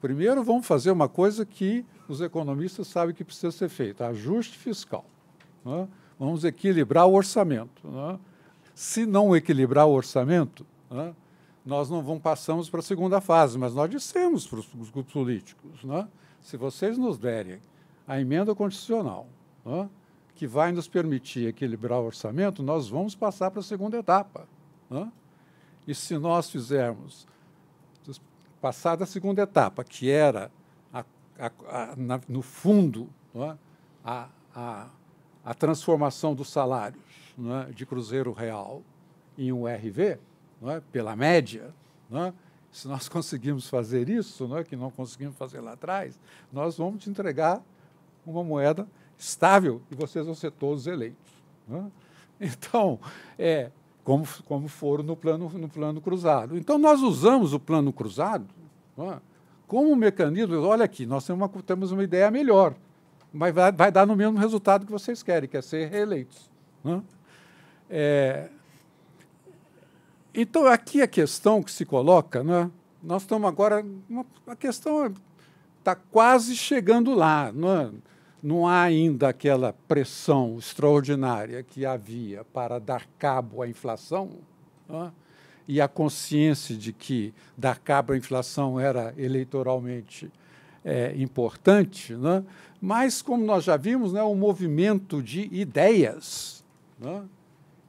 Primeiro, vamos fazer uma coisa que os economistas sabem que precisa ser feita: ajuste fiscal. Vamos equilibrar o orçamento. Se não equilibrar o orçamento, nós não vamos, passamos para a segunda fase, mas nós dissemos para os grupos políticos, né? se vocês nos derem a emenda constitucional, né? que vai nos permitir equilibrar o orçamento, nós vamos passar para a segunda etapa. Né? E se nós fizermos, passar da segunda etapa, que era, a, a, a, na, no fundo, né, a, a transformação dos salários né, de Cruzeiro Real em um RV, é? pela média, é? se nós <laughs> conseguirmos fazer isso, não é? que não conseguimos fazer lá atrás, nós vamos te entregar uma moeda estável e vocês vão ser todos eleitos. É? <laughs> Então, é, como, como foram no plano, no plano cruzado. Então, nós usamos o plano cruzado é? como um mecanismo. Olha aqui, nós temos uma, temos uma ideia melhor, mas vai, vai dar no mesmo resultado que vocês querem, que é ser reeleitos. É? É, então, aqui a questão que se coloca, né? nós estamos agora. Uma, a questão está é, quase chegando lá. É? Não há ainda aquela pressão extraordinária que havia para dar cabo à inflação é? e a consciência de que dar cabo à inflação era eleitoralmente é, importante, mas, como nós já vimos, é né, um movimento de ideias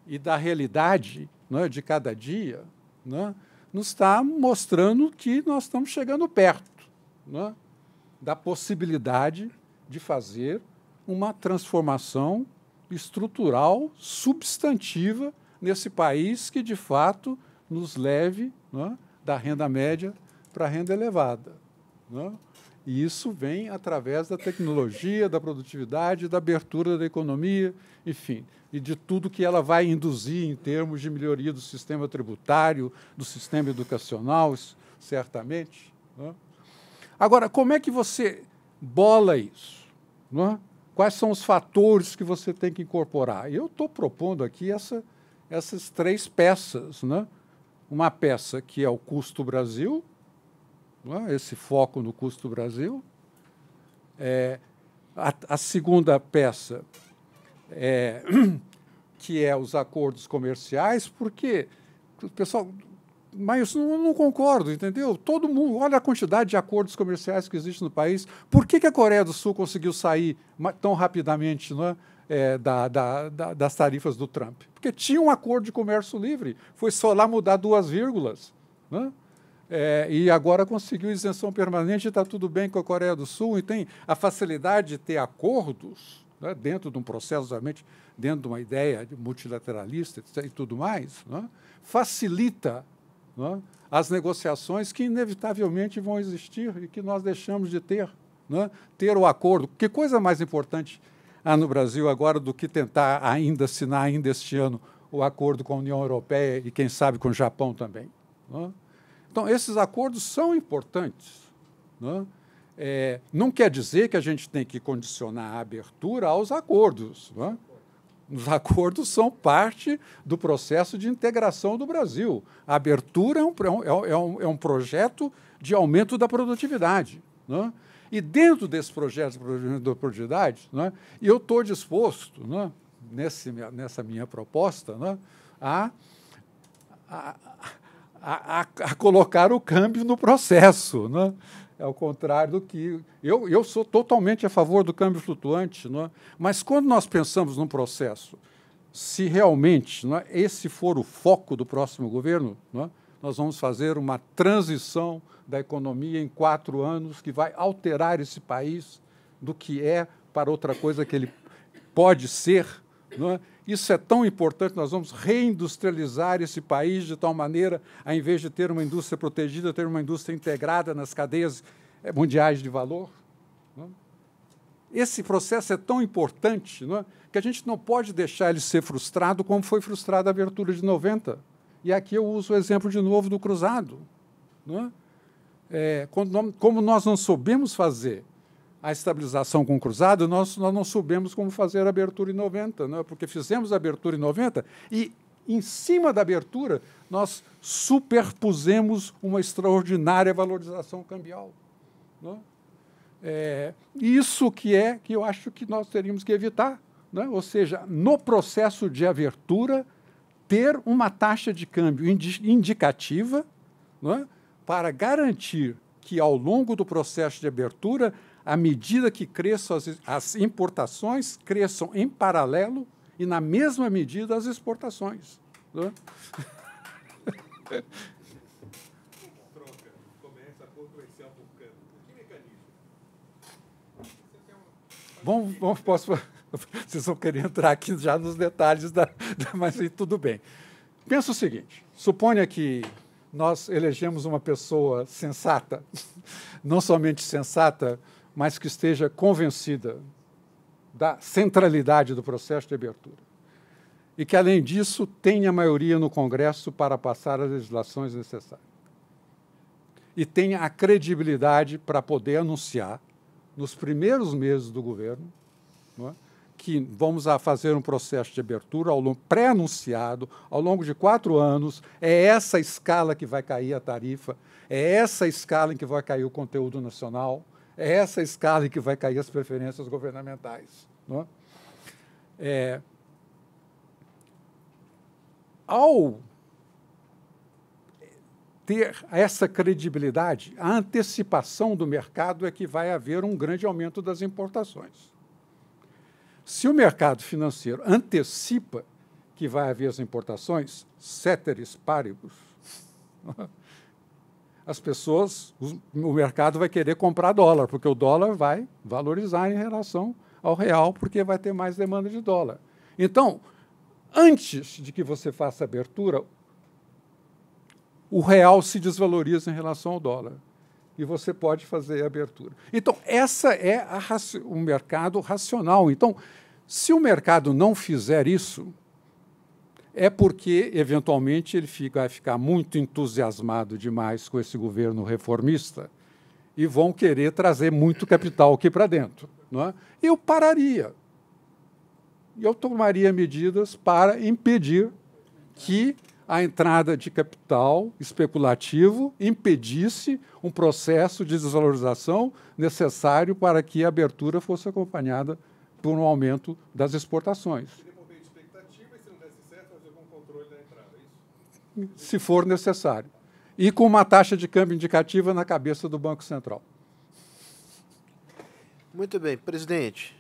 e da realidade né, de cada dia, né, nos está mostrando que nós estamos chegando perto né, da possibilidade de fazer uma transformação estrutural substantiva nesse país que, de fato, nos leve né, da renda média para a renda elevada. Né. E isso vem através da tecnologia, da produtividade, da abertura da economia, enfim, e de tudo que ela vai induzir em termos de melhoria do sistema tributário, do sistema educacional, certamente. É? Agora, como é que você bola isso? É? Quais são os fatores que você tem que incorporar? Eu estou propondo aqui essa, essas três peças. É? Uma peça que é o custo Brasil, é? esse foco no custo do Brasil. É, a, a, segunda peça é, <clears throat> que é os acordos comerciais, porque o pessoal, mas não, não concordo, entendeu? Todo mundo, olha a quantidade de acordos comerciais que existe no país. Por que, que a Coreia do Sul conseguiu sair tão rapidamente, não é? É, da, da, da, das tarifas do Trump. Porque tinha um acordo de comércio livre, foi só lá mudar duas vírgulas. É? É, e agora conseguiu isenção permanente, está tudo bem com a Coreia do Sul e tem a facilidade de ter acordos né, dentro de um processo, realmente, dentro de uma ideia multilateralista e tudo mais, né, facilita né, as negociações que inevitavelmente vão existir e que nós deixamos de ter. Né, ter o acordo. Que coisa mais importante há ah, no Brasil agora do que tentar ainda assinar ainda este ano o acordo com a União Europeia e, quem sabe, com o Japão também. Né? Então, esses acordos são importantes. Né? É, não quer dizer que a gente tem que condicionar a abertura aos acordos. Né? Os acordos são parte do processo de integração do Brasil. A abertura é um, é um, é um é é projeto de aumento da produtividade. Né? E dentro desse projeto de produtividade, né, eu estou disposto, né, nesse, nessa minha proposta, né, a, a, a, a, a colocar o câmbio no processo. Né? É o contrário do que. Eu, eu sou totalmente a favor do câmbio flutuante, né? mas quando nós pensamos num processo, se realmente né, esse for o foco do próximo governo, né, nós vamos fazer uma transição da economia em quatro anos que vai alterar esse país do que é para outra coisa que ele pode ser. Né? Isso é tão importante, nós vamos reindustrializar esse país de tal maneira, ao invés de ter uma indústria protegida, ter uma indústria integrada nas cadeias eh, mundiais de valor. É? Esse processo é tão importante é? que a gente não pode deixar ele ser frustrado como foi frustrada a abertura de 90. E aqui eu uso o exemplo de novo do cruzado. É? É, como nós não soubemos fazer a estabilização com cruzado, nós, nós não soubemos como fazer a abertura em 90, né? porque fizemos a abertura em 90 e, em cima da abertura, nós superpusemos uma extraordinária valorização cambial. Né? É, isso que é que eu acho que nós teríamos que evitar. Né? Ou seja, no processo de abertura, ter uma taxa de câmbio indi indicativa né? para garantir que, ao longo do processo de abertura, à medida que cresçam as, as importações, cresçam em paralelo e, na mesma medida, as exportações. Né? Troca, por câmbio. Que mecanismo? Bom, bom, posso. Vocês vão querer entrar aqui já nos detalhes, da, da, mas tudo bem. Pensa o seguinte: suponha que nós elegemos uma pessoa sensata, <laughs> não somente sensata, mas que esteja convencida da centralidade do processo de abertura. E que, além disso, tenha maioria no Congresso para passar as legislações necessárias. E tenha a credibilidade para poder anunciar, nos primeiros meses do governo, é? que vamos a fazer um processo de abertura pré-anunciado ao longo de quatro anos. É essa escala que vai cair a tarifa, é essa escala em que vai cair o conteúdo nacional é essa escala em que vai cair as preferências governamentais. Não é? é? ao ter essa credibilidade, a antecipação do mercado é que vai haver um grande aumento das importações. Se o mercado financeiro antecipa que vai haver as importações, ceteris paribus, as pessoas, o mercado vai querer comprar dólar, porque o dólar vai valorizar em relação ao real, porque vai ter mais demanda de dólar. Então, antes de que você faça abertura, o real se desvaloriza em relação ao dólar. E você pode fazer a abertura. Então, essa é o mercado racional. Então, se o mercado não fizer isso, é porque, eventualmente, ele fica, vai ficar muito entusiasmado demais com esse governo reformista e vão querer trazer muito capital aqui para dentro. Não é? Eu pararia. Eu tomaria medidas para impedir que a entrada de capital especulativo impedisse um processo de desvalorização necessário para que a abertura fosse acompanhada por um aumento das exportações. se for necessário. E com uma taxa de câmbio indicativa na cabeça do Banco Central. Muito bem, presidente.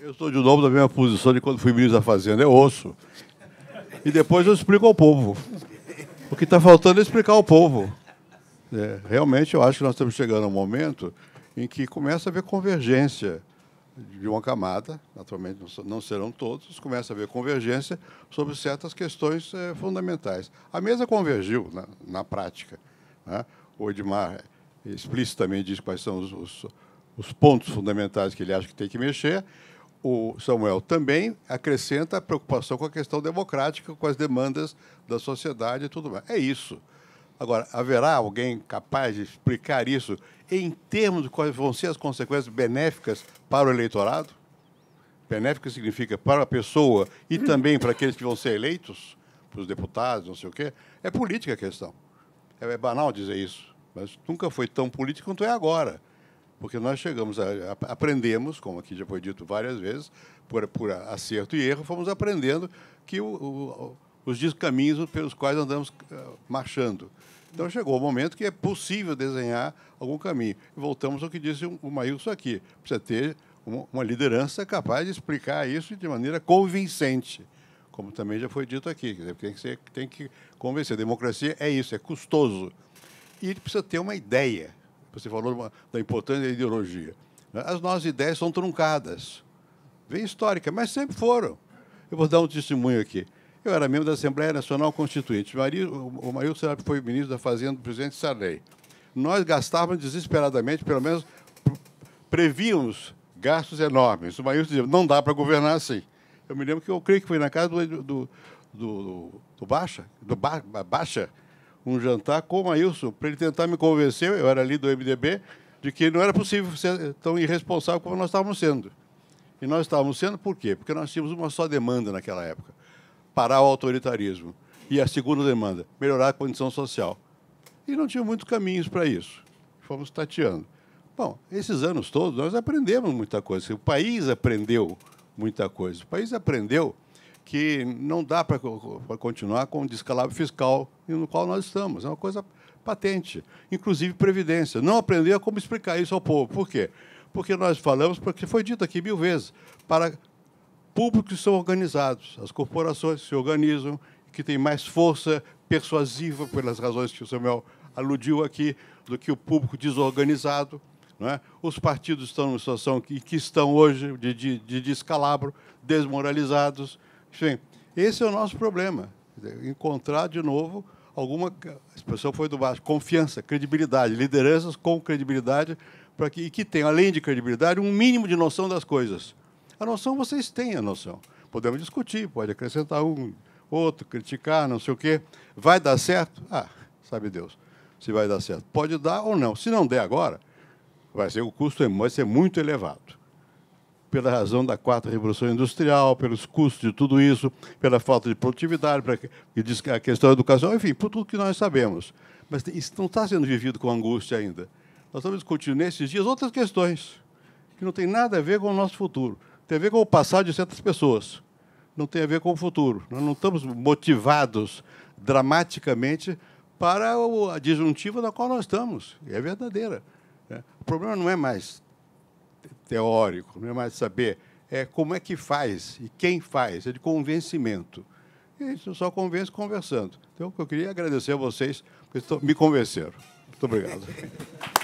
Eu estou de novo na mesma posição de quando fui ministro da Fazenda, é osso. E depois eu explico ao povo. O que está faltando é explicar ao povo. É, realmente, eu acho que nós estamos chegando a um momento em que começa a haver convergência de uma camada, naturalmente não serão todos, começa a haver convergência sobre certas questões eh, fundamentais. A mesa convergiu na, na prática. Né? O Edmar explicitamente diz quais são os, os, os, pontos fundamentais que ele acha que tem que mexer. O Samuel também acrescenta a preocupação com a questão democrática, com as demandas da sociedade e tudo mais. É isso. Agora, haverá alguém capaz de explicar isso em termos de quais vão ser as consequências benéficas para o eleitorado? Benéfica significa para a pessoa e uhum. também para aqueles que vão ser eleitos, para os deputados, não sei o quê. É política a questão. É, é banal dizer isso, mas nunca foi tão política quanto é agora. Porque nós chegamos a, a aprendemos, como aqui já foi dito várias vezes, por, por acerto e erro, fomos aprendendo que o, o, os caminhos pelos quais andamos eh, marchando. Então chegou o momento que é possível desenhar algum caminho. E voltamos ao que disse o Maílson aqui. Precisa ter uma liderança capaz de explicar isso de maneira convincente, como também já foi dito aqui. Tem que, ser, tem que convencer. A democracia é isso, é custoso. E precisa ter uma ideia. Você falou da importância da ideologia. As nossas ideias são truncadas. Vem histórica, mas sempre foram. Eu vou dar um testemunho aqui. Eu era membro da Assembleia Nacional Constituinte. O Mario foi ministro da Fazenda do presidente Sarney. Nós gastávamos desesperadamente, pelo menos prevíamos gastos enormes. O Maio dizia, não dá para governar assim. Eu me lembro que eu creio que foi na casa do, do, do, do Baixa, do ba, Baixa, um jantar com o Maílson, para ele tentar me convencer, eu era ali do MDB, de que não era possível ser tão irresponsável como nós estávamos sendo. E nós estávamos sendo por quê? Porque nós tínhamos uma só demanda naquela época parar o autoritarismo. E a segunda demanda, melhorar a condição social. E não tinha muitos caminhos para isso. Fomos tateando. Bom, esses anos todos nós aprendemos muita coisa. O país aprendeu muita coisa. O país aprendeu que não dá para continuar com o descalabro fiscal no qual nós estamos. É uma coisa patente. Inclusive previdência. Não aprendeu como explicar isso ao povo. Por quê? Porque nós falamos, porque foi dito aqui mil vezes, para públicos que são organizados, as corporações se organizam, que têm mais força persuasiva, pelas razões que o Samuel aludiu aqui, do que o público desorganizado. É? Os partidos estão numa situação que, que estão hoje de, de, de descalabro, desmoralizados. Enfim, esse é o nosso problema. Encontrar de novo alguma. A expressão foi do baixo: confiança, credibilidade, lideranças com credibilidade, para que, e que tenham, além de credibilidade, um mínimo de noção das coisas. A noção vocês têm a noção. Podemos discutir, pode acrescentar um, outro, criticar, não sei o quê. Vai dar certo? Ah, sabe Deus se vai dar certo. Pode dar ou não. Se não der agora, vai ser o custo é, vai ser muito elevado. Pela razão da quarta revolução industrial, pelos custos de tudo isso, pela falta de produtividade, para que a questão da educação, enfim, por tudo que nós sabemos. Mas isso não está sendo vivido com angústia ainda. Nós estamos discutindo nesses dias outras questões que não têm nada a ver com o nosso futuro. Tem a ver com o passado de certas pessoas. Não tem a ver com o futuro. Nós não estamos motivados dramaticamente para a disjuntiva na qual nós estamos. E é verdadeira. Né? O problema não é mais teórico, não é mais saber, é como é que faz e quem faz, é de convencimento. E isso só convence conversando. Então, eu queria agradecer a vocês, porque me convenceram. Muito obrigado. <laughs>